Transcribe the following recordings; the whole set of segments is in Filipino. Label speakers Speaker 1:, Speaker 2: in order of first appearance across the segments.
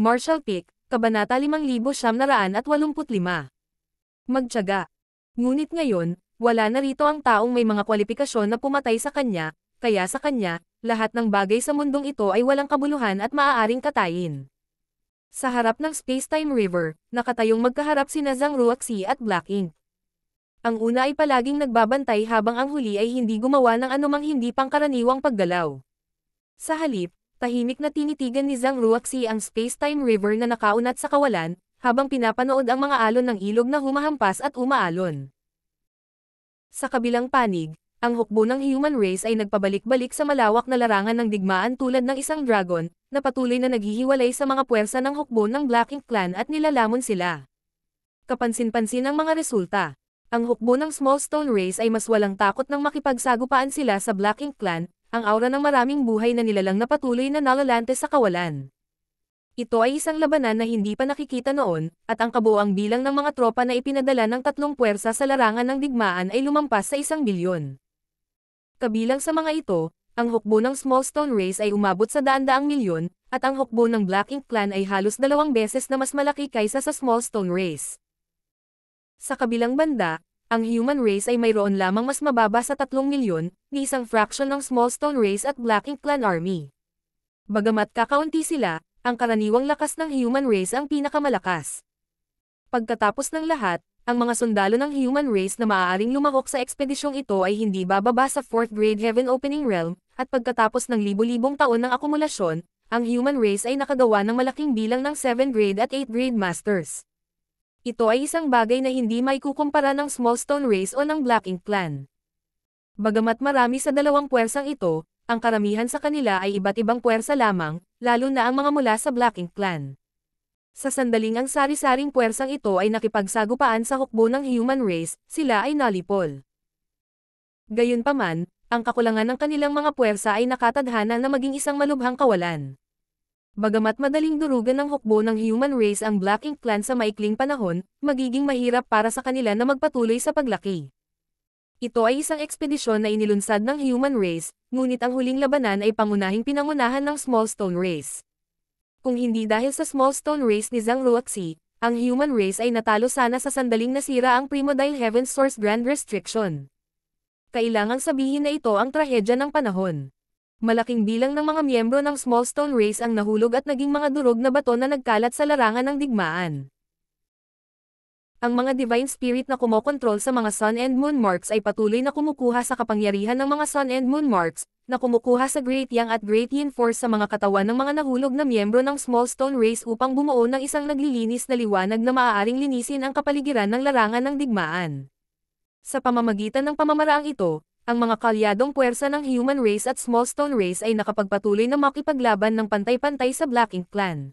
Speaker 1: Marshall Peak, Kabanata 5985. Magtyaga. Ngunit ngayon, wala na rito ang taong may mga kwalipikasyon na pumatay sa kanya, kaya sa kanya, lahat ng bagay sa mundong ito ay walang kabuluhan at maaaring katayin. Sa harap ng Spacetime River, nakatayong magkaharap sina Zhang Ruoxi at Black Ink. Ang una ay palaging nagbabantay habang ang huli ay hindi gumawa ng anumang hindi pangkaraniwang paggalaw. Sa halip, tahimik na tinitigan ni Zhang Ruoxi ang space-time river na nakaunat sa kawalan, habang pinapanood ang mga alon ng ilog na humahampas at umaalon. Sa kabilang panig, ang hukbo ng human race ay nagpabalik-balik sa malawak na larangan ng digmaan tulad ng isang dragon, na patuloy na naghihiwalay sa mga puwersa ng hukbo ng Black Ink Clan at nilalamon sila. Kapansin-pansin ang mga resulta. Ang hukbo ng Small Stone Race ay mas walang takot nang makipagsagupaan sila sa Black Ink Clan, ang aura ng maraming buhay na nilalang na patuloy na nalalante sa kawalan. Ito ay isang labanan na hindi pa nakikita noon, at ang kabuoang bilang ng mga tropa na ipinadala ng tatlong puwersa sa larangan ng digmaan ay lumampas sa isang bilyon. Kabilang sa mga ito, ang hukbo ng Small Stone Race ay umabot sa daan-daang milyon, at ang hukbo ng Black Ink Clan ay halos dalawang beses na mas malaki kaysa sa Small Stone Race. Sa kabilang banda, ang human race ay mayroon lamang mas mababa sa 3 milyon, ni isang fraction ng small stone race at black ink clan army. Bagamat kakaunti sila, ang karaniwang lakas ng human race ang pinakamalakas. Pagkatapos ng lahat, ang mga sundalo ng human race na maaaring lumahok sa ekspedisyong ito ay hindi bababa sa 4th grade heaven opening realm, at pagkatapos ng libo-libong taon ng akumulasyon, ang human race ay nakagawa ng malaking bilang ng 7th grade at 8th grade masters. Ito ay isang bagay na hindi may kukumpara ng Small Stone Race o ng Black Ink Clan. Bagamat marami sa dalawang puwersang ito, ang karamihan sa kanila ay iba't ibang puwersa lamang, lalo na ang mga mula sa Black Ink Clan. Sa sandaling ang sari-saring puwersang ito ay nakipagsagupaan sa hukbo ng human race, sila ay nalipol. Gayunpaman, ang kakulangan ng kanilang mga puwersa ay nakatadhana na maging isang malubhang kawalan. Bagamat madaling durugan ng hukbo ng human race ang Black Ink Clan sa maikling panahon, magiging mahirap para sa kanila na magpatuloy sa paglaki. Ito ay isang ekspedisyon na inilunsad ng human race, ngunit ang huling labanan ay pangunahing pinangunahan ng Small Stone Race. Kung hindi dahil sa Small Stone Race ni Zhang Ruoxi, ang human race ay natalo sana sa sandaling nasira ang primo Heaven Source Grand Restriction. Kailangang sabihin na ito ang trahedya ng panahon. Malaking bilang ng mga miyembro ng Small Stone Race ang nahulog at naging mga durog na bato na nagkalat sa larangan ng digmaan. Ang mga divine spirit na kumokontrol sa mga sun and moon marks ay patuloy na kumukuha sa kapangyarihan ng mga sun and moon marks, na kumukuha sa Great Yang at Great Yin Force sa mga katawan ng mga nahulog na miyembro ng Small Stone Race upang bumuo ng isang naglilinis na liwanag na maaaring linisin ang kapaligiran ng larangan ng digmaan. Sa pamamagitan ng pamamaraang ito, ang mga kalyadong puwersa ng Human Race at Smallstone Race ay nakapagpatuloy na makipaglaban ng pantay-pantay sa Black Ink Clan.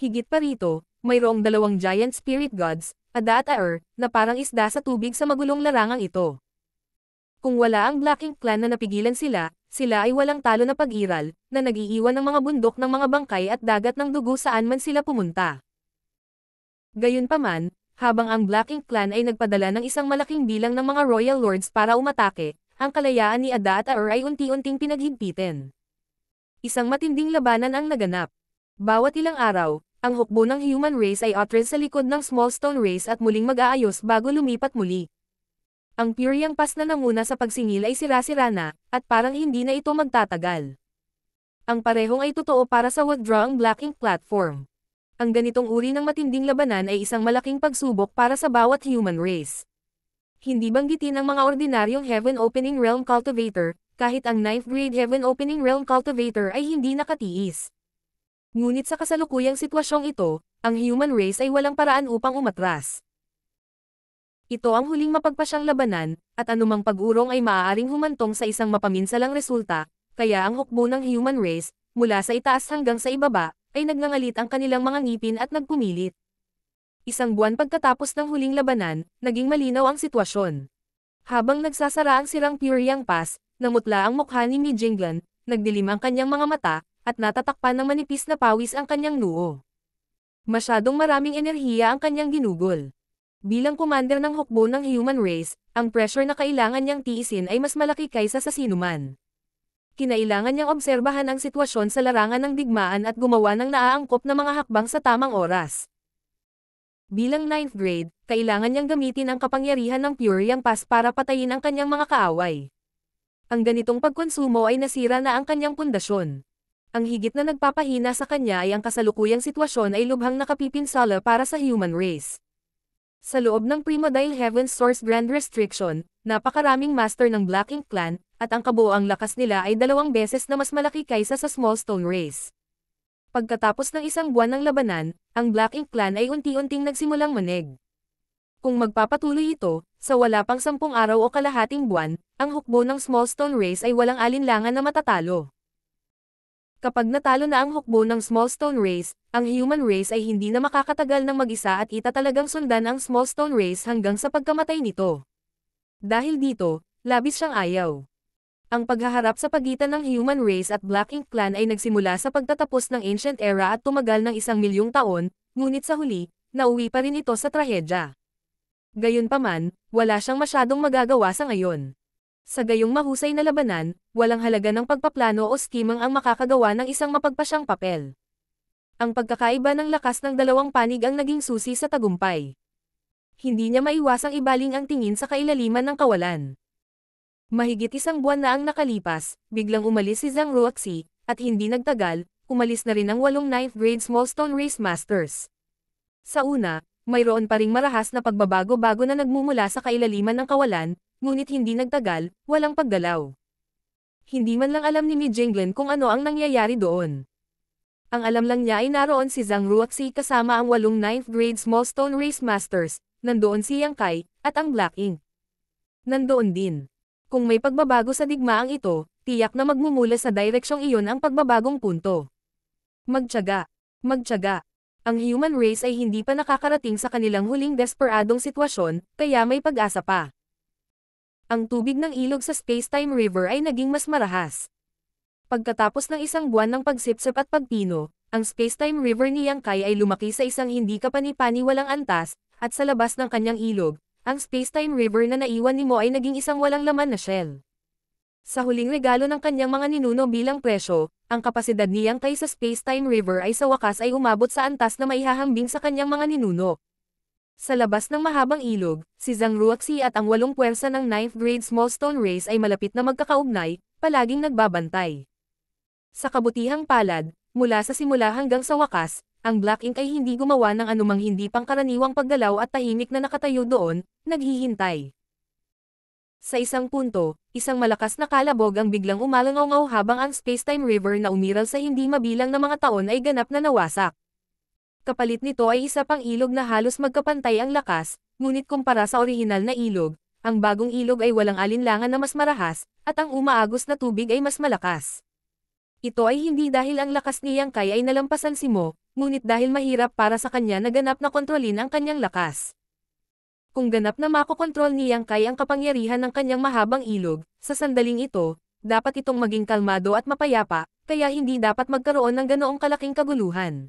Speaker 1: Higit pa rito, mayroong dalawang giant spirit gods, Ada at Aer, na parang isda sa tubig sa magulong larangang ito. Kung wala ang Black Ink Clan na napigilan sila, sila ay walang talo na pag-iral, na nagiiwan ng mga bundok ng mga bangkay at dagat ng dugo saan man sila pumunta. Gayunpaman, habang ang Black Ink Clan ay nagpadala ng isang malaking bilang ng mga Royal Lords para umatake, ang kalayaan ni Ada at Aur ay unti-unting pinaghigpitin. Isang matinding labanan ang naganap. Bawat ilang araw, ang hukbo ng human race ay uttered sa likod ng small stone race at muling mag-aayos bago lumipat muli. Ang Puriyang Pass na nanguna sa pagsingil ay sira-sira na, at parang hindi na ito magtatagal. Ang parehong ay totoo para sa withdraw Black Ink platform. Ang ganitong uri ng matinding labanan ay isang malaking pagsubok para sa bawat human race. Hindi banggitin ang mga ordinaryong Heaven Opening Realm Cultivator, kahit ang 9th grade Heaven Opening Realm Cultivator ay hindi nakatiis. Ngunit sa kasalukuyang sitwasyong ito, ang human race ay walang paraan upang umatras. Ito ang huling mapagpasyang labanan, at anumang pag-urong ay maaaring humantong sa isang mapaminsalang resulta, kaya ang hukbo ng human race, mula sa itaas hanggang sa ibaba, ay nagngangalit ang kanilang mga ngipin at nagpumilit. Isang buwan pagkatapos ng huling labanan, naging malinaw ang sitwasyon. Habang nagsasara ang sirang Pyuryang Pass, namutla ang mukha ni Mi Jinglan, nagdilim ang kanyang mga mata, at natatakpan ng manipis na pawis ang kanyang noo. Masyadong maraming enerhiya ang kanyang ginugol. Bilang commander ng hukbo ng human race, ang pressure na kailangan niyang tiisin ay mas malaki kaysa sa sinuman. Kinailangan niyang obserbahan ang sitwasyon sa larangan ng digmaan at gumawa ng naaangkop na mga hakbang sa tamang oras. Bilang 9th grade, kailangan niyang gamitin ang kapangyarihan ng Pure Yang Pass para patayin ang kanyang mga kaaway. Ang ganitong pagkonsumo ay nasira na ang kanyang pundasyon. Ang higit na nagpapahina sa kanya ay ang kasalukuyang sitwasyon ay lubhang nakapipinsala para sa human race. Sa loob ng Primodile Heaven Source Grand Restriction, napakaraming master ng Black Ink Clan, at ang kabuoang lakas nila ay dalawang beses na mas malaki kaysa sa Small Stone Race. Pagkatapos ng isang buwan ng labanan, ang Black Ink Clan ay unti-unting nagsimulang manig. Kung magpapatuloy ito, sa wala pang sampung araw o kalahating buwan, ang hukbo ng Small Stone Race ay walang alinlangan na matatalo. Kapag natalo na ang hukbo ng Small Stone Race, ang human race ay hindi na makakatagal ng mag-isa at itatalagang sundan ang Small Stone Race hanggang sa pagkamatay nito. Dahil dito, labis siyang ayaw. Ang paghaharap sa pagitan ng human race at Black Ink Clan ay nagsimula sa pagtatapos ng ancient era at tumagal ng isang milyong taon, ngunit sa huli, nauwi pa rin ito sa trahedya. Gayunpaman, wala siyang masyadong magagawa sa ngayon. Sa gayong mahusay na labanan, walang halaga ng pagpaplano o skimang ang makakagawa ng isang mapagpasyang papel. Ang pagkakaiba ng lakas ng dalawang panig ang naging susi sa tagumpay. Hindi niya maiwasang ibaling ang tingin sa kailaliman ng kawalan. Mahigit isang buwan na ang nakalipas, biglang umalis si Zhang Ruoxi, at hindi nagtagal, umalis na rin ang walong 9th grade small stone race masters. Sa una, mayroon pa ring marahas na pagbabago-bago na nagmumula sa kailaliman ng kawalan, ngunit hindi nagtagal, walang paggalaw. Hindi man lang alam ni Mi Jinglen kung ano ang nangyayari doon. Ang alam lang niya ay naroon si Zhang Ruoxi kasama ang walong 9th grade small stone race masters, nandoon si Yang Kai, at ang Black Ink. Nandoon din kung may pagbabago sa digmaang ito, tiyak na magmumula sa direksyong iyon ang pagbabagong punto. Magtyaga. Magtyaga. Ang human race ay hindi pa nakakarating sa kanilang huling desperadong sitwasyon, kaya may pag-asa pa. Ang tubig ng ilog sa Space-Time River ay naging mas marahas. Pagkatapos ng isang buwan ng pagsipsip at pagpino, ang Space-Time River ni Yang Kai ay lumaki sa isang hindi kapanipaniwalang antas, at sa labas ng kanyang ilog, ang spacetime river na naiwan ni Mo ay naging isang walang laman na shell. Sa huling regalo ng kanyang mga ninuno bilang presyo, ang kapasidad niyang kay sa Spacetime River ay sa wakas ay umabot sa antas na maihahambing sa kanyang mga ninuno. Sa labas ng mahabang ilog, si Zhang Ruoxi at ang walong puwersa ng 9th grade small stone race ay malapit na magkakaugnay, palaging nagbabantay. Sa kabutihang palad, mula sa simula hanggang sa wakas, ang Black Ink ay hindi gumawa ng anumang hindi pangkaraniwang paggalaw at tahimik na nakatayo doon, naghihintay. Sa isang punto, isang malakas na kalabog ang biglang umalangaw habang ang spacetime river na umiral sa hindi mabilang na mga taon ay ganap na nawasak. Kapalit nito ay isa pang ilog na halos magkapantay ang lakas, ngunit kumpara sa orihinal na ilog, ang bagong ilog ay walang alinlangan na mas marahas, at ang umaagos na tubig ay mas malakas. Ito ay hindi dahil ang lakas ni Yangkay ay nalampasan si Mo, ngunit dahil mahirap para sa kanya na ganap na kontrolin ang kanyang lakas. Kung ganap na makokontrol ni Yang Kai ang kapangyarihan ng kanyang mahabang ilog, sa sandaling ito, dapat itong maging kalmado at mapayapa, kaya hindi dapat magkaroon ng ganoong kalaking kaguluhan.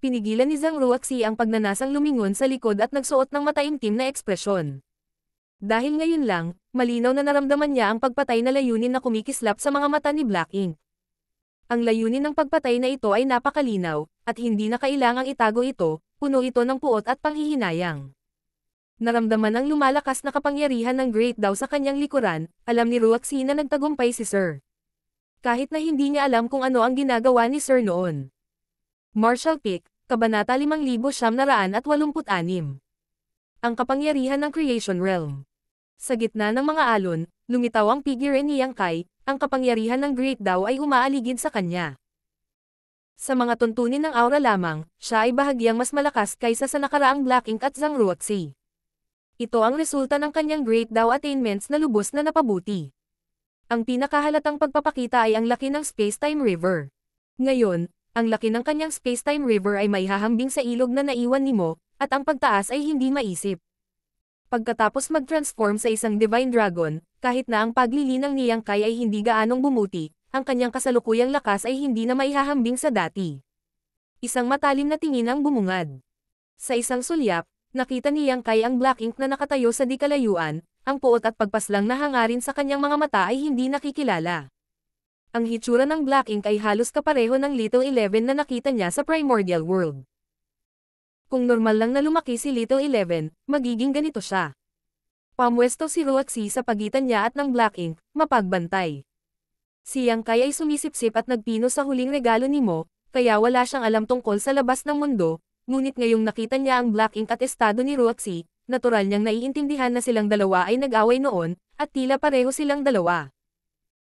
Speaker 1: Pinigilan ni Zhang Ruaxi ang pagnanasang lumingon sa likod at nagsuot ng mataimtim na ekspresyon. Dahil ngayon lang, malinaw na naramdaman niya ang pagpatay na layunin na kumikislap sa mga mata ni Black Ink. Ang layunin ng pagpatay na ito ay napakalinaw, at hindi na kailangang itago ito, puno ito ng puot at panghihinayang. Naramdaman ang lumalakas na kapangyarihan ng Great Dao sa kanyang likuran, alam ni Ruaxi na nagtagumpay si Sir. Kahit na hindi niya alam kung ano ang ginagawa ni Sir noon. Marshall Pick, Kabanata 5986 Ang Kapangyarihan ng Creation Realm Sa gitna ng mga alon, lumitaw ang figure ni Yang Kai, ang kapangyarihan ng Great Dao ay umaaligid sa kanya. Sa mga tuntunin ng aura lamang, siya ay bahagyang mas malakas kaysa sa nakaraang Black Ink at Zhang Ruoxi. Ito ang resulta ng kanyang Great Dao attainments na lubos na napabuti. Ang pinakahalatang pagpapakita ay ang laki ng Space-Time River. Ngayon, ang laki ng kanyang Space-Time River ay maihahambing sa ilog na naiwan ni Mo, at ang pagtaas ay hindi maisip. Pagkatapos mag-transform sa isang Divine Dragon, kahit na ang paglilinang ni Yang Kai ay hindi gaanong bumuti, ang kanyang kasalukuyang lakas ay hindi na maihahambing sa dati. Isang matalim na tingin ang bumungad. Sa isang sulyap, nakita ni Yang Kai ang black ink na nakatayo sa dikalayuan, ang puot at pagpaslang na hangarin sa kanyang mga mata ay hindi nakikilala. Ang hitsura ng black ink ay halos kapareho ng Little Eleven na nakita niya sa Primordial World. Kung normal lang na lumaki si Little Eleven, magiging ganito siya. Pamwesto si Roxy sa pagitan niya at ng Black Ink, mapagbantay. Si Yang Kai ay sumisipsip at nagpino sa huling regalo ni Mo, kaya wala siyang alam tungkol sa labas ng mundo, ngunit ngayong nakita niya ang Black Ink at estado ni Roxy, natural niyang naiintindihan na silang dalawa ay nag-away noon, at tila pareho silang dalawa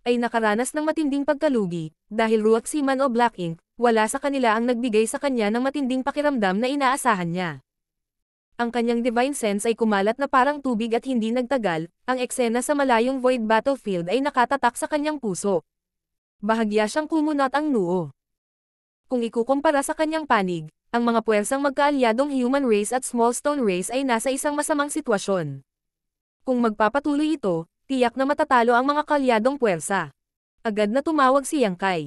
Speaker 1: ay nakaranas ng matinding pagkalugi, dahil Ruak siman o Black Ink, wala sa kanila ang nagbigay sa kanya ng matinding pakiramdam na inaasahan niya. Ang kanyang divine sense ay kumalat na parang tubig at hindi nagtagal, ang eksena sa malayong void battlefield ay nakatatak sa kanyang puso. Bahagya siyang kumunot ang nuo. Kung ikukumpara sa kanyang panig, ang mga puwersang magkaalyadong human race at small stone race ay nasa isang masamang sitwasyon. Kung magpapatuloy ito, Tiyak na matatalo ang mga kalyadong puwersa. Agad na tumawag si Yang Kai.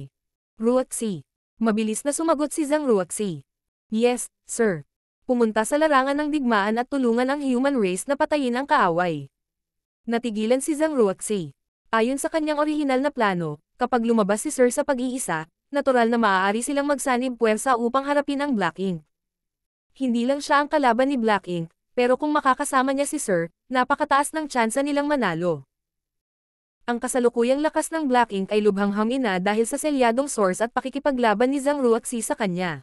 Speaker 1: Ruoxi. Mabilis na sumagot si Zhang Ruoxi. Yes, sir. Pumunta sa larangan ng digmaan at tulungan ang human race na patayin ang kaaway. Natigilan si Zhang Ruoxi. Ayon sa kanyang orihinal na plano, kapag lumabas si Sir sa pag-iisa, natural na maaari silang magsanib puwersa upang harapin ang Black Ink. Hindi lang siya ang kalaban ni Black Ink, pero kung makakasama niya si Sir, napakataas ng tsansa nilang manalo. Ang kasalukuyang lakas ng Black Ink ay lubhang hamina dahil sa selyadong source at pakikipaglaban ni Zhang Ruoxi sa kanya.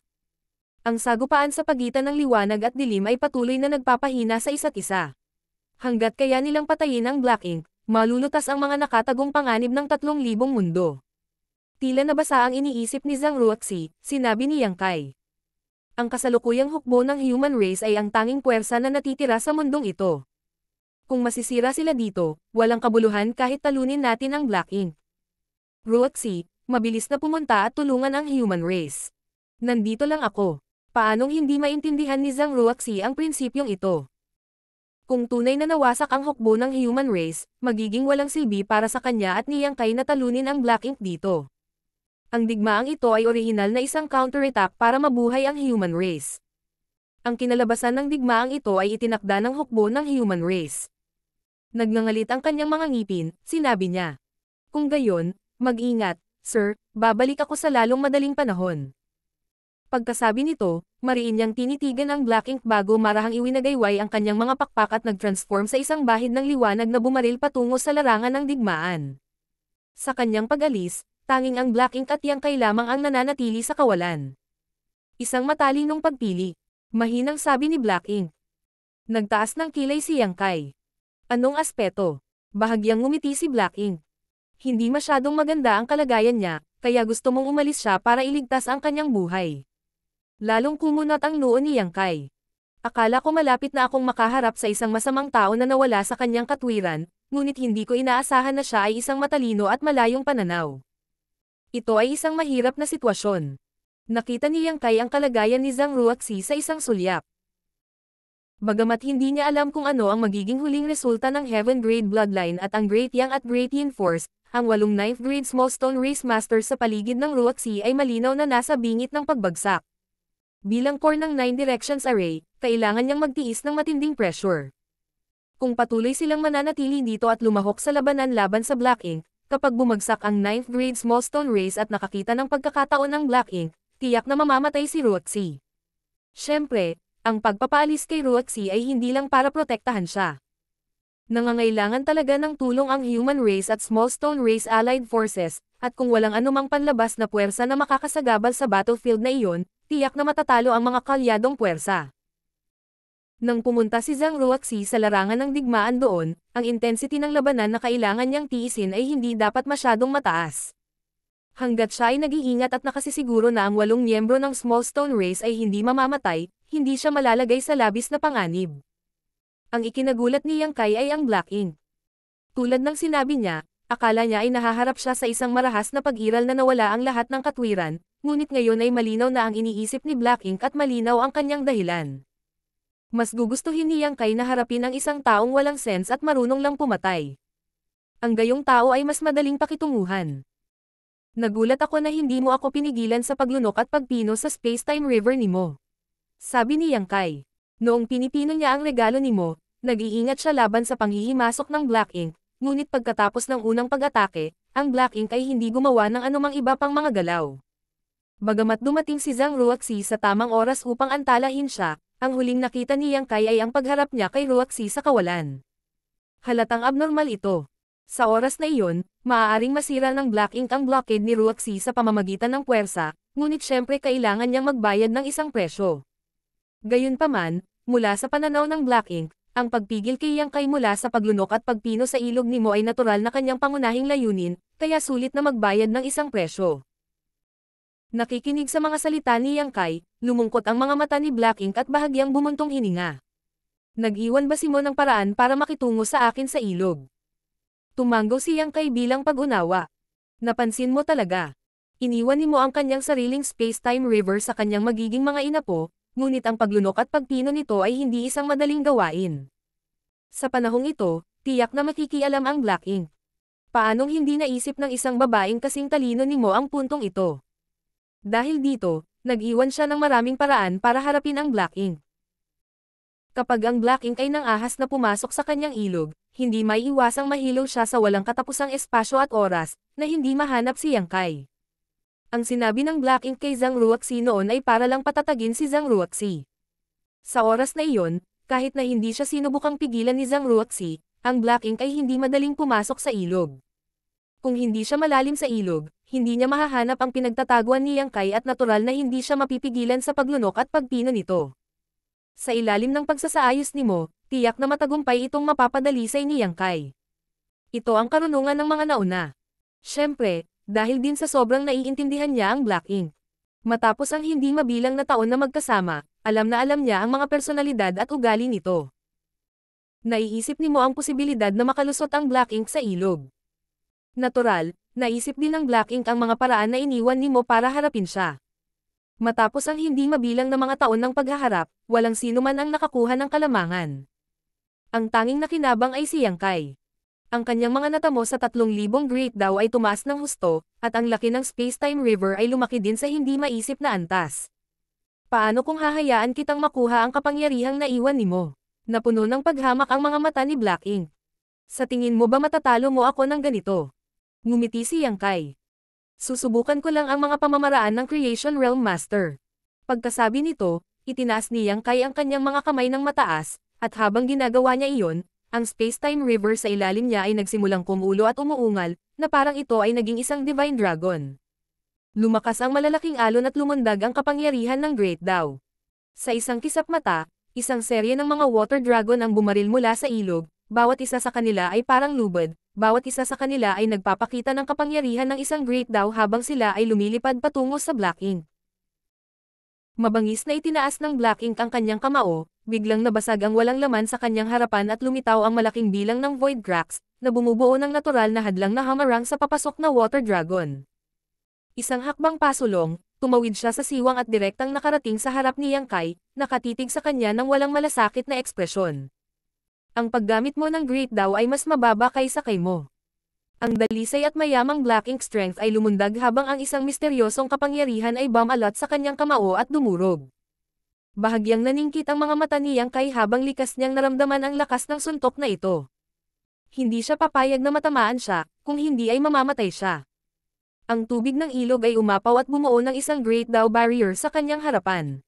Speaker 1: Ang sagupaan sa pagitan ng liwanag at dilim ay patuloy na nagpapahina sa isa't isa. Hanggat kaya nilang patayin ang Black Ink, malulutas ang mga nakatagong panganib ng 3,000 mundo. Tila nabasa ang iniisip ni Zhang Ruoxi, sinabi ni Yang Kai. Ang kasalukuyang hukbo ng human race ay ang tanging puwersa na natitira sa mundong ito. Kung masisira sila dito, walang kabuluhan kahit talunin natin ang Black Ink. Ruaxi, mabilis na pumunta at tulungan ang human race. Nandito lang ako. Paanong hindi maintindihan ni Zhang Ruoxi ang prinsipyong ito? Kung tunay na nawasak ang hukbo ng human race, magiging walang silbi para sa kanya at niyang kay na talunin ang Black Ink dito. Ang digmaang ito ay orihinal na isang counterattack para mabuhay ang human race. Ang kinalabasan ng digmaang ito ay itinakda ng hukbo ng human race. Nagngangalit ang kanyang mga ngipin, sinabi niya. Kung gayon, mag-ingat, sir, babalik ako sa lalong madaling panahon. Pagkasabi nito, mariin niyang tinitigan ang Black Ink bago marahang iwinagayway ang kanyang mga pakpak at nag-transform sa isang bahid ng liwanag na bumaril patungo sa larangan ng digmaan. Sa kanyang pag-alis, tanging ang Black Ink at yang Yangkay lamang ang nananatili sa kawalan. Isang matalinong pagpili. Mahinang sabi ni Black Ink. Nagtaas ng kilay si yang Yangkay. Anong aspeto? Bahagyang ngumiti si Black Ink. Hindi masyadong maganda ang kalagayan niya, kaya gusto mong umalis siya para iligtas ang kanyang buhay. Lalong kumunot ang noo ni Yang Kai. Akala ko malapit na akong makaharap sa isang masamang tao na nawala sa kanyang katwiran, ngunit hindi ko inaasahan na siya ay isang matalino at malayong pananaw. Ito ay isang mahirap na sitwasyon. Nakita ni Yang Kai ang kalagayan ni Zhang Ruoxi sa isang sulyap. Bagamat hindi niya alam kung ano ang magiging huling resulta ng Heaven Grade Bloodline at ang Great Yang at Great Yin Force, ang walong Ninth th grade Smallstone Race Master sa paligid ng Ruaxi ay malinaw na nasa bingit ng pagbagsak. Bilang core ng Nine Directions Array, kailangan niyang magtiis ng matinding pressure. Kung patuloy silang mananatili dito at lumahok sa labanan laban sa Black Ink, kapag bumagsak ang Ninth th grade Smallstone Race at nakakita ng pagkakataon ng Black Ink, tiyak na mamamatay si Ruaxi. Siyempre, ang pagpapaalis kay Ruaxi ay hindi lang para protektahan siya. Nangangailangan talaga ng tulong ang human race at small stone race allied forces, at kung walang anumang panlabas na puwersa na makakasagabal sa battlefield na iyon, tiyak na matatalo ang mga kalyadong puwersa. Nang pumunta si Zhang Ruaxi sa larangan ng digmaan doon, ang intensity ng labanan na kailangan niyang tiisin ay hindi dapat masyadong mataas. Hanggat siya ay nag-iingat at nakasisiguro na ang walong miyembro ng small stone race ay hindi mamamatay, hindi siya malalagay sa labis na panganib. Ang ikinagulat ni Yang Kai ay ang Black Ink. Tulad ng sinabi niya, akala niya ay nahaharap siya sa isang marahas na pag-iral na nawala ang lahat ng katwiran, ngunit ngayon ay malinaw na ang iniisip ni Black Ink at malinaw ang kanyang dahilan. Mas gugustuhin ni Yang Kai na harapin ang isang taong walang sense at marunong lang pumatay. Ang gayong tao ay mas madaling pakitunguhan. Nagulat ako na hindi mo ako pinigilan sa paglunok at pagpino sa space-time river ni mo sabi ni Yang Kai. Noong pinipino niya ang regalo ni Mo, nag-iingat siya laban sa panghihimasok ng Black Ink, ngunit pagkatapos ng unang pag-atake, ang Black Ink ay hindi gumawa ng anumang iba pang mga galaw. Bagamat dumating si Zhang Ruoxi sa tamang oras upang antalahin siya, ang huling nakita ni Yang Kai ay ang pagharap niya kay Ruoxi sa kawalan. Halatang abnormal ito. Sa oras na iyon, maaaring masira ng Black Ink ang blockade ni Ruoxi sa pamamagitan ng puwersa, ngunit syempre kailangan niyang magbayad ng isang presyo. Gayunpaman, mula sa pananaw ng Black Ink, ang pagpigil kay Yang Kai mula sa paglunok at pagpino sa ilog ni Mo ay natural na kanyang pangunahing layunin, kaya sulit na magbayad ng isang presyo. Nakikinig sa mga salita ni Yang Kai, lumungkot ang mga mata ni Black Ink at bahagyang bumuntong hininga. Nag-iwan ba si Mo ng paraan para makitungo sa akin sa ilog? Tumanggo si Yang Kai bilang pag-unawa. Napansin mo talaga. Iniwan ni Mo ang kanyang sariling space-time river sa kanyang magiging mga inapo, ngunit ang paglunok at pagpino nito ay hindi isang madaling gawain. Sa panahong ito, tiyak na makikialam ang Black Ink. Paanong hindi naisip ng isang babaeng kasing talino ni Mo ang puntong ito? Dahil dito, nag-iwan siya ng maraming paraan para harapin ang Black Ink. Kapag ang Black Ink ay nangahas na pumasok sa kanyang ilog, hindi may iwasang mahilaw siya sa walang katapusang espasyo at oras, na hindi mahanap si Yangkai. Ang sinabi ng Black Ink kay Zhang Ruoxi noon ay para lang patatagin si Zhang Ruoxi. Sa oras na iyon, kahit na hindi siya sinubukang pigilan ni Zhang Ruoxi, ang Black Ink ay hindi madaling pumasok sa ilog. Kung hindi siya malalim sa ilog, hindi niya mahahanap ang pinagtataguan ni Yang Kai at natural na hindi siya mapipigilan sa paglunok at pagpino nito. Sa ilalim ng pagsasaayos ni Mo, tiyak na matagumpay itong mapapadalisay ni Yang Kai. Ito ang karunungan ng mga nauna. Siyempre, dahil din sa sobrang naiintindihan niya ang Black Ink. Matapos ang hindi mabilang na taon na magkasama, alam na alam niya ang mga personalidad at ugali nito. Naiisip ni Mo ang posibilidad na makalusot ang Black Ink sa ilog. Natural, naisip din ng Black Ink ang mga paraan na iniwan ni Mo para harapin siya. Matapos ang hindi mabilang na mga taon ng paghaharap, walang sino man ang nakakuha ng kalamangan. Ang tanging nakinabang ay si Yang Kai. Ang kanyang mga natamo sa 3,000 Great daw ay tumaas ng husto, at ang laki ng space-time river ay lumaki din sa hindi maisip na antas. Paano kung hahayaan kitang makuha ang kapangyarihang naiwan ni mo? Napuno ng paghamak ang mga mata ni Black Ink. Sa tingin mo ba matatalo mo ako ng ganito? Ngumiti si Yang Kai. Susubukan ko lang ang mga pamamaraan ng Creation Realm Master. Pagkasabi nito, itinaas ni Yang Kai ang kanyang mga kamay ng mataas, at habang ginagawa niya iyon, ang Spacetime River sa ilalim niya ay nagsimulang kumulo at umuungal, na parang ito ay naging isang Divine Dragon. Lumakas ang malalaking alon at lumundag ang kapangyarihan ng Great Dao. Sa isang kisap mata, isang serye ng mga water dragon ang bumaril mula sa ilog, bawat isa sa kanila ay parang lubad, bawat isa sa kanila ay nagpapakita ng kapangyarihan ng isang Great Dao habang sila ay lumilipad patungo sa Black Ink. Mabangis na itinaas ng Black Ink ang kanyang kamao, biglang nabasag ang walang laman sa kanyang harapan at lumitaw ang malaking bilang ng void cracks, na bumubuo ng natural na hadlang na hamarang sa papasok na water dragon. Isang hakbang pasulong, tumawid siya sa siwang at direktang nakarating sa harap ni Yang Kai, nakatitig sa kanya ng walang malasakit na ekspresyon. Ang paggamit mo ng Great Daw ay mas mababa kaysa kay mo. Ang dalisay at mayamang Black Ink Strength ay lumundag habang ang isang misteryosong kapangyarihan ay bumalot sa kanyang kamao at dumurog. Bahagyang naningkit ang mga mata niyang kay habang likas niyang naramdaman ang lakas ng suntok na ito. Hindi siya papayag na matamaan siya, kung hindi ay mamamatay siya. Ang tubig ng ilog ay umapaw at bumuo ng isang Great Dao Barrier sa kanyang harapan.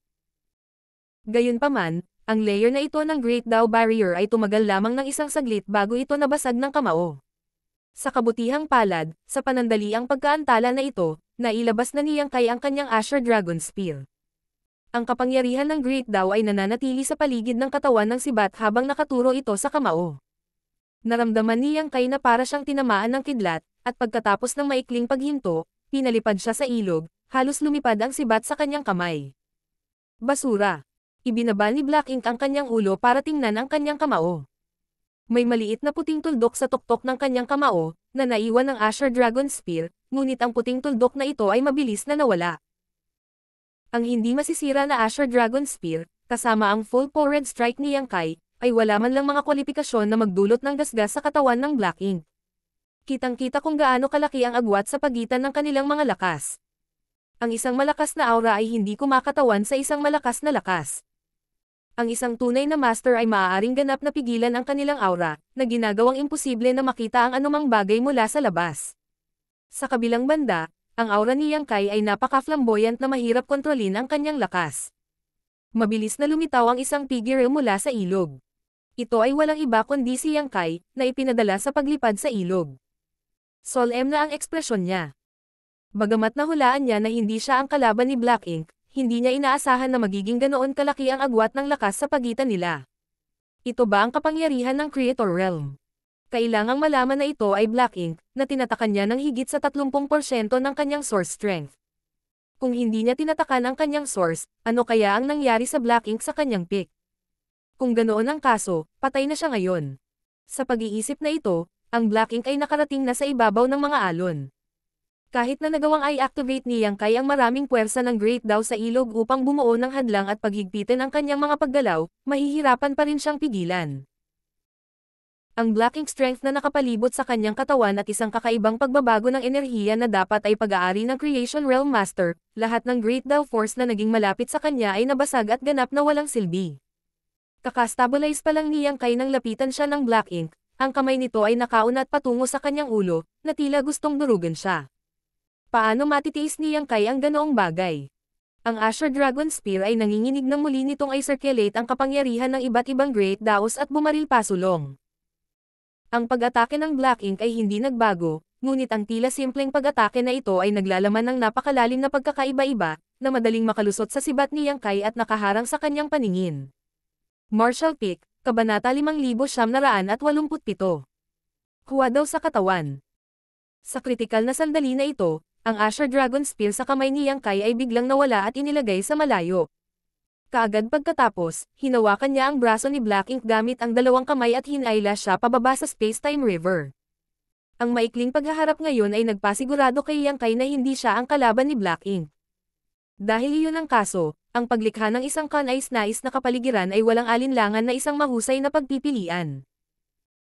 Speaker 1: Gayunpaman, ang layer na ito ng Great Dao Barrier ay tumagal lamang ng isang saglit bago ito nabasag ng kamao. Sa kabutihang palad, sa panandaliang pagkaantala na ito, nailabas na niyang kay ang kanyang Asher Dragon Spear. Ang kapangyarihan ng Great Dao ay nananatili sa paligid ng katawan ng sibat habang nakaturo ito sa kamao. Naramdaman ni Yang Kai na para siyang tinamaan ng kidlat, at pagkatapos ng maikling paghinto, pinalipad siya sa ilog, halos lumipad ang sibat sa kanyang kamay. Basura. Ibinaba ni Black Ink ang kanyang ulo para tingnan ang kanyang kamao. May maliit na puting tuldok sa tuktok ng kanyang kamao, na naiwan ng Asher Dragon Spear, ngunit ang puting tuldok na ito ay mabilis na nawala. Ang hindi masisira na Asher Dragon Spear, kasama ang full forward strike ni Yang Kai, ay wala man lang mga kwalifikasyon na magdulot ng gasgas sa katawan ng Black Ink. Kitang-kita kung gaano kalaki ang agwat sa pagitan ng kanilang mga lakas. Ang isang malakas na aura ay hindi kumakatawan sa isang malakas na lakas. Ang isang tunay na master ay maaaring ganap na pigilan ang kanilang aura, na ginagawang imposible na makita ang anumang bagay mula sa labas. Sa kabilang banda, ang aura ni Yang Kai ay napaka-flamboyant na mahirap kontrolin ang kanyang lakas. Mabilis na lumitaw ang isang figure mula sa ilog. Ito ay walang iba kundi si Yang Kai, na ipinadala sa paglipad sa ilog. Solem na ang ekspresyon niya. Bagamat nahulaan niya na hindi siya ang kalaban ni Black Ink, hindi niya inaasahan na magiging ganoon kalaki ang agwat ng lakas sa pagitan nila. Ito ba ang kapangyarihan ng Creator Realm? Kailangang malaman na ito ay Black Ink, na tinatakan niya ng higit sa 30% ng kanyang source strength. Kung hindi niya tinatakan ang kanyang source, ano kaya ang nangyari sa Black Ink sa kanyang pick? Kung ganoon ang kaso, patay na siya ngayon. Sa pag-iisip na ito, ang Black Ink ay nakarating na sa ibabaw ng mga alon. Kahit na nagawang i-activate ni Yang Kai ang maraming puwersa ng Great Dao sa ilog upang bumuo ng hadlang at paghigpitin ang kanyang mga paggalaw, mahihirapan pa rin siyang pigilan ang blocking strength na nakapalibot sa kanyang katawan at isang kakaibang pagbabago ng enerhiya na dapat ay pag-aari ng Creation Realm Master, lahat ng Great Dao Force na naging malapit sa kanya ay nabasag at ganap na walang silbi. Kakastabilize pa lang ni Yang Kai nang lapitan siya ng Black Ink, ang kamay nito ay nakauna at patungo sa kanyang ulo, na tila gustong durugan siya. Paano matitiis ni Yang Kai ang ganoong bagay? Ang Asher Dragon Spear ay nanginginig nang muli nitong ay circulate ang kapangyarihan ng iba't ibang Great Daos at bumaril pasulong. Ang pag-atake ng Black Ink ay hindi nagbago, ngunit ang tila simpleng pag-atake na ito ay naglalaman ng napakalalim na pagkakaiba-iba, na madaling makalusot sa sibat ni Yang Kai at nakaharang sa kanyang paningin. Marshall Peak, Kabanata 5987 Kuha daw sa katawan. Sa kritikal na sandali na ito, ang Asher Dragon Spear sa kamay ni Yang Kai ay biglang nawala at inilagay sa malayo, kaagad pagkatapos, hinawakan niya ang braso ni Black Ink gamit ang dalawang kamay at hinayla siya pababa sa Spacetime River. Ang maikling paghaharap ngayon ay nagpasigurado kay Yang Kai na hindi siya ang kalaban ni Black Ink. Dahil iyon ang kaso, ang paglikha ng isang kanais-nais na kapaligiran ay walang alinlangan na isang mahusay na pagpipilian.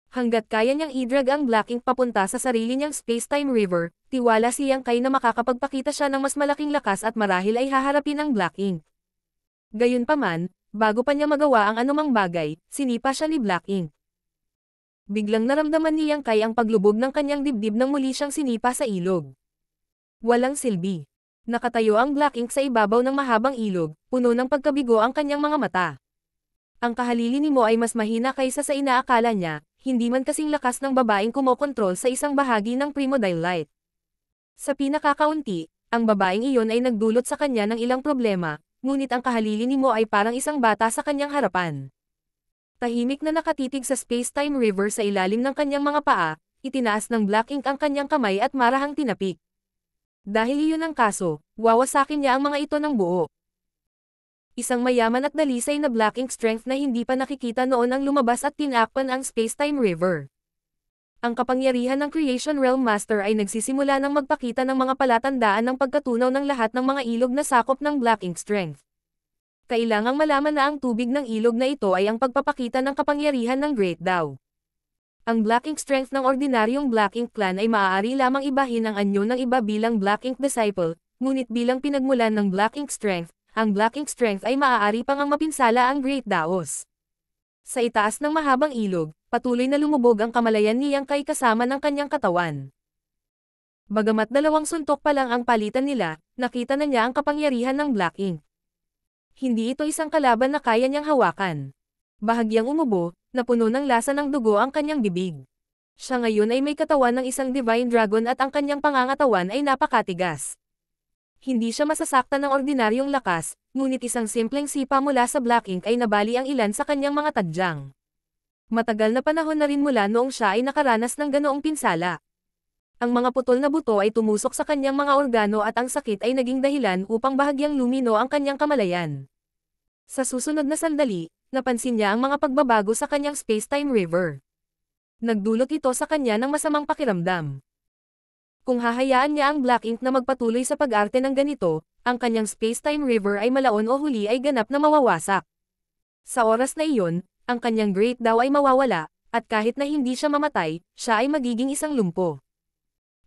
Speaker 1: Hanggat kaya niyang idrag ang Black Ink papunta sa sarili niyang Spacetime River, tiwala si Yang Kai na makakapagpakita siya ng mas malaking lakas at marahil ay haharapin ang Black Ink. Gayunpaman, bago pa niya magawa ang anumang bagay, sinipa siya ni Black Ink. Biglang naramdaman ni Yang Kai ang paglubog ng kanyang dibdib nang muli siyang sinipa sa ilog. Walang silbi. Nakatayo ang Black Ink sa ibabaw ng mahabang ilog, puno ng pagkabigo ang kanyang mga mata. Ang kahalili ni Mo ay mas mahina kaysa sa inaakala niya, hindi man kasing lakas ng babaeng kumokontrol sa isang bahagi ng primordial light. Sa pinakakaunti, ang babaeng iyon ay nagdulot sa kanya ng ilang problema, ngunit ang kahalili ni Mo ay parang isang bata sa kanyang harapan. Tahimik na nakatitig sa space-time river sa ilalim ng kanyang mga paa, itinaas ng black ink ang kanyang kamay at marahang tinapik. Dahil iyon ang kaso, wawasakin niya ang mga ito ng buo. Isang mayaman at dalisay na black ink strength na hindi pa nakikita noon ang lumabas at tinakpan ang space-time river ang kapangyarihan ng Creation Realm Master ay nagsisimula ng magpakita ng mga palatandaan ng pagkatunaw ng lahat ng mga ilog na sakop ng Black Ink Strength. Kailangang malaman na ang tubig ng ilog na ito ay ang pagpapakita ng kapangyarihan ng Great Dao. Ang Black Ink Strength ng ordinaryong Black Ink Clan ay maaari lamang ibahin ang anyo ng iba bilang Black Ink Disciple, ngunit bilang pinagmulan ng Black Ink Strength, ang Black Ink Strength ay maaari pang ang mapinsala ang Great Daos. Sa itaas ng mahabang ilog, patuloy na lumubog ang kamalayan ni Yang Kai kasama ng kanyang katawan. Bagamat dalawang suntok pa lang ang palitan nila, nakita na niya ang kapangyarihan ng Black Ink. Hindi ito isang kalaban na kaya niyang hawakan. Bahagyang umubo, napuno ng lasa ng dugo ang kanyang bibig. Siya ngayon ay may katawan ng isang Divine Dragon at ang kanyang pangangatawan ay napakatigas. Hindi siya masasaktan ng ordinaryong lakas, ngunit isang simpleng sipa mula sa Black Ink ay nabali ang ilan sa kanyang mga tadyang. Matagal na panahon na rin mula noong siya ay nakaranas ng ganoong pinsala. Ang mga putol na buto ay tumusok sa kanyang mga organo at ang sakit ay naging dahilan upang bahagyang lumino ang kanyang kamalayan. Sa susunod na sandali, napansin niya ang mga pagbabago sa kanyang space-time river. Nagdulot ito sa kanya ng masamang pakiramdam. Kung hahayaan niya ang Black Ink na magpatuloy sa pag-arte ng ganito, ang kanyang space-time river ay malaon o huli ay ganap na mawawasak. Sa oras na iyon, ang kanyang great daw ay mawawala, at kahit na hindi siya mamatay, siya ay magiging isang lumpo.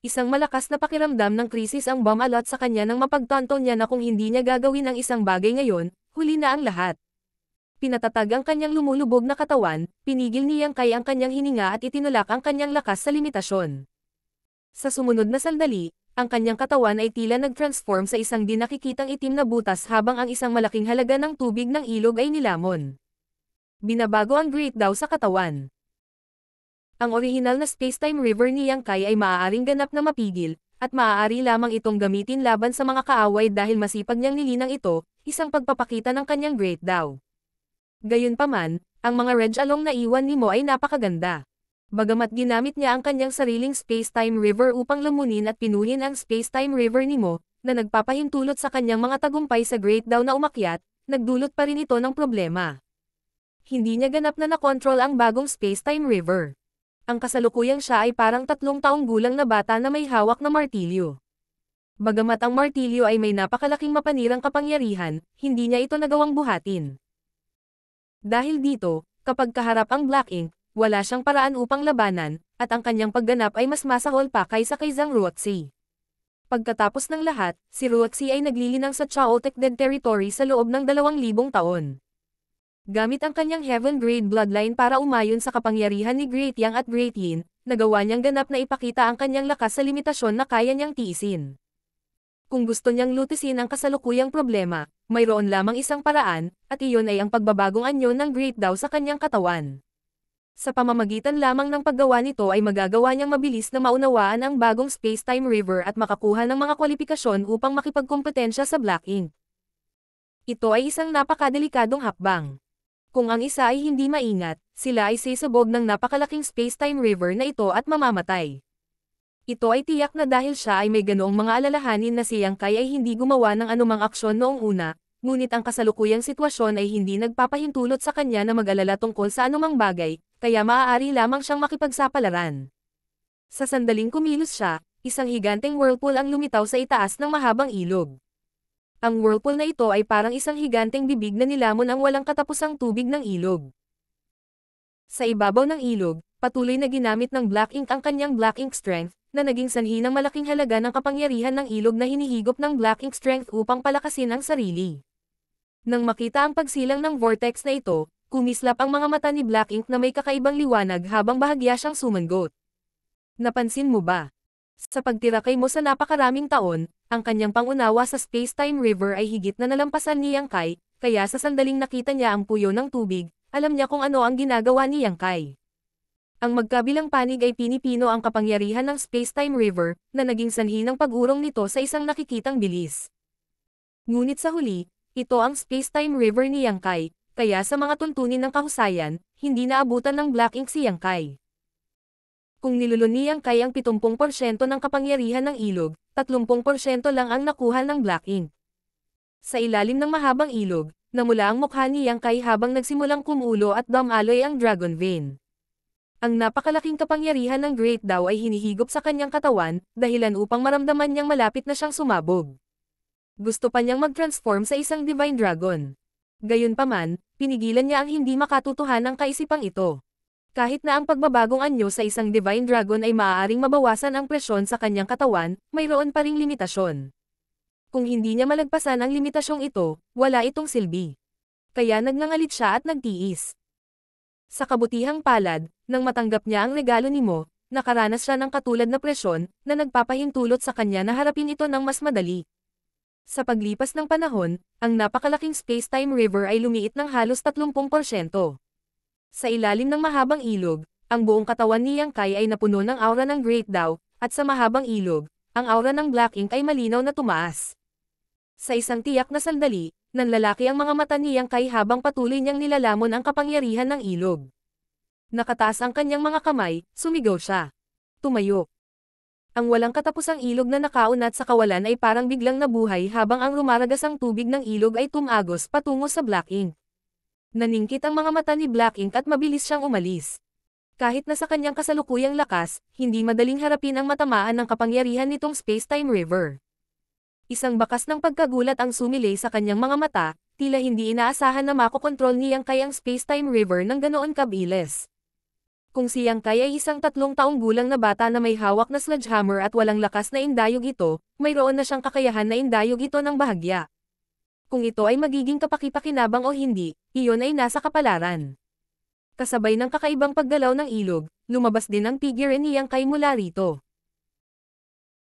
Speaker 1: Isang malakas na pakiramdam ng krisis ang bumalot sa kanya nang mapagtanto niya na kung hindi niya gagawin ang isang bagay ngayon, huli na ang lahat. Pinatatag ang kanyang lumulubog na katawan, pinigil niyang kay ang kanyang hininga at itinulak ang kanyang lakas sa limitasyon. Sa sumunod na sandali, ang kanyang katawan ay tila nag-transform sa isang di nakikitang itim na butas habang ang isang malaking halaga ng tubig ng ilog ay nilamon. Binabago ang Great Dao sa katawan. Ang orihinal na spacetime river ni Yang Kai ay maaaring ganap na mapigil, at maaari lamang itong gamitin laban sa mga kaaway dahil masipag niyang nilinang ito, isang pagpapakita ng kanyang Great Dao. Gayunpaman, ang mga Reg Along na iwan ni Mo ay napakaganda. Bagamat ginamit niya ang kanyang sariling space-time river upang lamunin at pinuhin ang space-time river ni Mo, na nagpapahintulot sa kanyang mga tagumpay sa Great Daw na umakyat, nagdulot pa rin ito ng problema. Hindi niya ganap na nakontrol ang bagong space-time river. Ang kasalukuyang siya ay parang tatlong taong gulang na bata na may hawak na martilyo. Bagamat ang martilyo ay may napakalaking mapanirang kapangyarihan, hindi niya ito nagawang buhatin. Dahil dito, kapag kaharap ang Black Ink, wala siyang paraan upang labanan, at ang kanyang pagganap ay mas masahol pa kaysa kay Zhang Ruoxi. Pagkatapos ng lahat, si Ruoxi ay naglilinang sa Chaotic Dead Territory sa loob ng 2,000 taon. Gamit ang kanyang Heaven Grade Bloodline para umayon sa kapangyarihan ni Great Yang at Great Yin, nagawa niyang ganap na ipakita ang kanyang lakas sa limitasyon na kaya niyang tiisin. Kung gusto niyang lutisin ang kasalukuyang problema, mayroon lamang isang paraan, at iyon ay ang pagbabagong anyo ng Great Dao sa kanyang katawan. Sa pamamagitan lamang ng paggawa nito ay magagawa niyang mabilis na maunawaan ang bagong space-time river at makakuha ng mga kwalifikasyon upang makipagkompetensya sa Black Ink. Ito ay isang napakadelikadong hakbang. Kung ang isa ay hindi maingat, sila ay sisabog ng napakalaking space-time river na ito at mamamatay. Ito ay tiyak na dahil siya ay may ganoong mga alalahanin na siyang Yang ay hindi gumawa ng anumang aksyon noong una, ngunit ang kasalukuyang sitwasyon ay hindi nagpapahintulot sa kanya na mag-alala tungkol sa anumang bagay, kaya maaari lamang siyang makipagsapalaran. Sa sandaling kumilos siya, isang higanteng whirlpool ang lumitaw sa itaas ng mahabang ilog. Ang whirlpool na ito ay parang isang higanteng bibig na nilamon ang walang katapusang tubig ng ilog. Sa ibabaw ng ilog, patuloy na ginamit ng Black Ink ang kanyang Black Ink Strength, na naging sanhi ng malaking halaga ng kapangyarihan ng ilog na hinihigop ng Black Ink Strength upang palakasin ang sarili. Nang makita ang pagsilang ng vortex na ito, Kumislap ang mga mata ni Black Ink na may kakaibang liwanag habang bahagya siyang sumanggot. Napansin mo ba? Sa pagtira kay mo sa napakaraming taon, ang kanyang pangunawa sa space-time river ay higit na nalampasan ni Yang Kai, kaya sa sandaling nakita niya ang puyo ng tubig, alam niya kung ano ang ginagawa ni Yang Kai. Ang magkabilang panig ay pinipino ang kapangyarihan ng space-time river, na naging sanhi ng pag-urong nito sa isang nakikitang bilis. Ngunit sa huli, ito ang space-time river ni Yang Kai, kaya sa mga tuntunin ng kahusayan, hindi naabutan ng Black Ink si Yang Kai. Kung nilulun ni Yang Kai ang 70% ng kapangyarihan ng ilog, 30% lang ang nakuha ng Black Ink. Sa ilalim ng mahabang ilog, namula ang mukha ni Yang Kai habang nagsimulang kumulo at damaloy ang Dragon Vein. Ang napakalaking kapangyarihan ng Great Dao ay hinihigop sa kanyang katawan, dahilan upang maramdaman niyang malapit na siyang sumabog. Gusto pa niyang mag-transform sa isang Divine Dragon. Gayunpaman, pinigilan niya ang hindi makatutuhan ang kaisipang ito. Kahit na ang pagbabagong anyo sa isang Divine Dragon ay maaaring mabawasan ang presyon sa kanyang katawan, mayroon pa ring limitasyon. Kung hindi niya malagpasan ang limitasyong ito, wala itong silbi. Kaya nagngangalit siya at nagtiis. Sa kabutihang palad, nang matanggap niya ang regalo ni Mo, nakaranas siya ng katulad na presyon na nagpapahintulot sa kanya na harapin ito ng mas madali, sa paglipas ng panahon, ang napakalaking space-time river ay lumiit ng halos 30%. Sa ilalim ng mahabang ilog, ang buong katawan ni Yang Kai ay napuno ng aura ng Great Dao, at sa mahabang ilog, ang aura ng Black Ink ay malinaw na tumaas. Sa isang tiyak na sandali, nanlalaki ang mga mata ni Yang Kai habang patuloy niyang nilalamon ang kapangyarihan ng ilog. Nakataas ang kanyang mga kamay, sumigaw siya. Tumayo. Ang walang katapusang ilog na nakaunat sa kawalan ay parang biglang nabuhay habang ang rumaragasang tubig ng ilog ay tumagos patungo sa Black Ink. Naningkit ang mga mata ni Black Ink at mabilis siyang umalis. Kahit na sa kanyang kasalukuyang lakas, hindi madaling harapin ang matamaan ng kapangyarihan nitong Spacetime river. Isang bakas ng pagkagulat ang sumilay sa kanyang mga mata, tila hindi inaasahan na makokontrol niyang kayang Spacetime river ng ganoon kabilis. Kung si Yang Kai ay isang tatlong taong gulang na bata na may hawak na sledgehammer at walang lakas na indayog ito, mayroon na siyang kakayahan na indayog ito ng bahagya. Kung ito ay magiging kapakipakinabang o hindi, iyon ay nasa kapalaran. Kasabay ng kakaibang paggalaw ng ilog, lumabas din ang figure ni Yang Kai mula rito.